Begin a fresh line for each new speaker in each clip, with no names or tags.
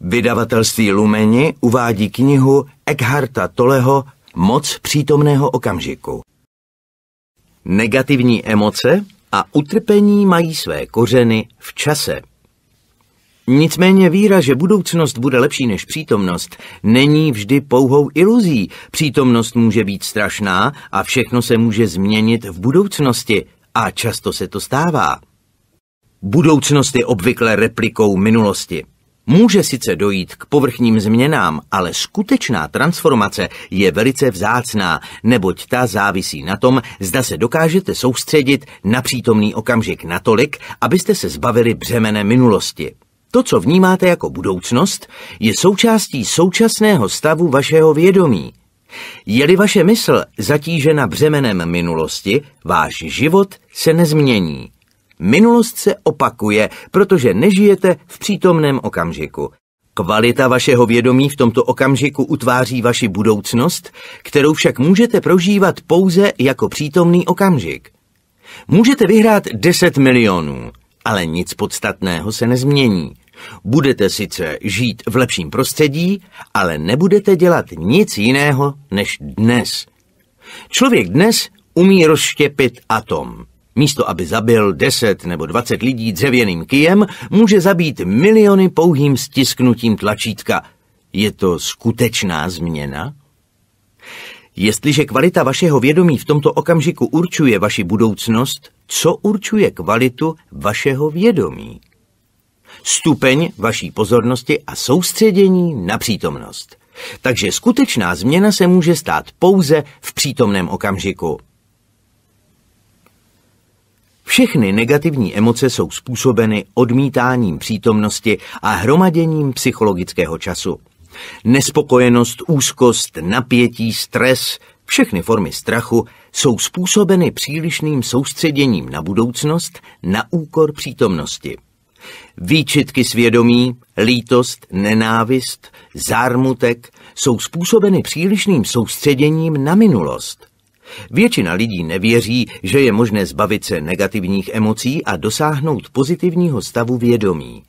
Vydavatelství Lumeni uvádí knihu Eckharta Toleho Moc přítomného okamžiku. Negativní emoce a utrpení mají své kořeny v čase. Nicméně víra, že budoucnost bude lepší než přítomnost, není vždy pouhou iluzí. Přítomnost může být strašná a všechno se může změnit v budoucnosti a často se to stává. Budoucnost je obvykle replikou minulosti. Může sice dojít k povrchním změnám, ale skutečná transformace je velice vzácná, neboť ta závisí na tom, zda se dokážete soustředit na přítomný okamžik natolik, abyste se zbavili břemene minulosti. To, co vnímáte jako budoucnost, je součástí současného stavu vašeho vědomí. Je-li vaše mysl zatížena břemenem minulosti, váš život se nezmění. Minulost se opakuje, protože nežijete v přítomném okamžiku. Kvalita vašeho vědomí v tomto okamžiku utváří vaši budoucnost, kterou však můžete prožívat pouze jako přítomný okamžik. Můžete vyhrát 10 milionů, ale nic podstatného se nezmění. Budete sice žít v lepším prostředí, ale nebudete dělat nic jiného než dnes. Člověk dnes umí rozštěpit atom. Místo, aby zabil 10 nebo 20 lidí dřevěným kijem, může zabít miliony pouhým stisknutím tlačítka. Je to skutečná změna? Jestliže kvalita vašeho vědomí v tomto okamžiku určuje vaši budoucnost, co určuje kvalitu vašeho vědomí? Stupeň vaší pozornosti a soustředění na přítomnost. Takže skutečná změna se může stát pouze v přítomném okamžiku. Všechny negativní emoce jsou způsobeny odmítáním přítomnosti a hromaděním psychologického času. Nespokojenost, úzkost, napětí, stres, všechny formy strachu jsou způsobeny přílišným soustředěním na budoucnost na úkor přítomnosti. Výčitky svědomí, lítost, nenávist, zármutek jsou způsobeny přílišným soustředěním na minulost – Většina lidí nevěří, že je možné zbavit se negativních emocí a dosáhnout pozitivního stavu vědomí.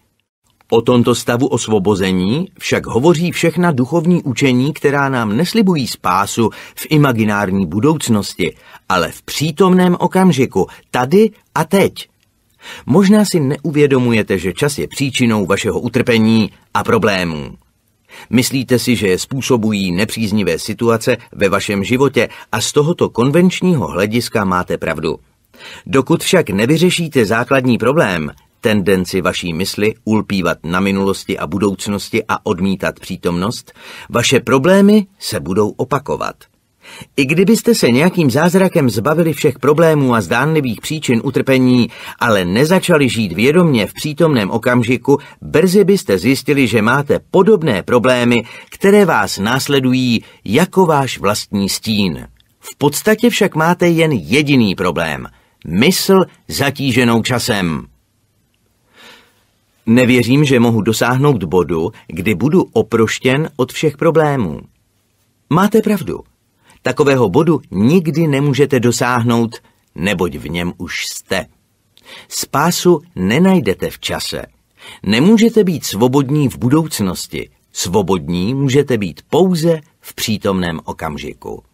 O tomto stavu osvobození však hovoří všechna duchovní učení, která nám neslibují spásu v imaginární budoucnosti, ale v přítomném okamžiku, tady a teď. Možná si neuvědomujete, že čas je příčinou vašeho utrpení a problémů. Myslíte si, že je způsobují nepříznivé situace ve vašem životě a z tohoto konvenčního hlediska máte pravdu. Dokud však nevyřešíte základní problém, tendenci vaší mysli ulpívat na minulosti a budoucnosti a odmítat přítomnost, vaše problémy se budou opakovat. I kdybyste se nějakým zázrakem zbavili všech problémů a zdánlivých příčin utrpení, ale nezačali žít vědomně v přítomném okamžiku, brzy byste zjistili, že máte podobné problémy, které vás následují jako váš vlastní stín. V podstatě však máte jen jediný problém mysl zatíženou časem. Nevěřím, že mohu dosáhnout bodu, kdy budu oproštěn od všech problémů. Máte pravdu. Takového bodu nikdy nemůžete dosáhnout, neboť v něm už jste. Spásu nenajdete v čase. Nemůžete být svobodní v budoucnosti. Svobodní můžete být pouze v přítomném okamžiku.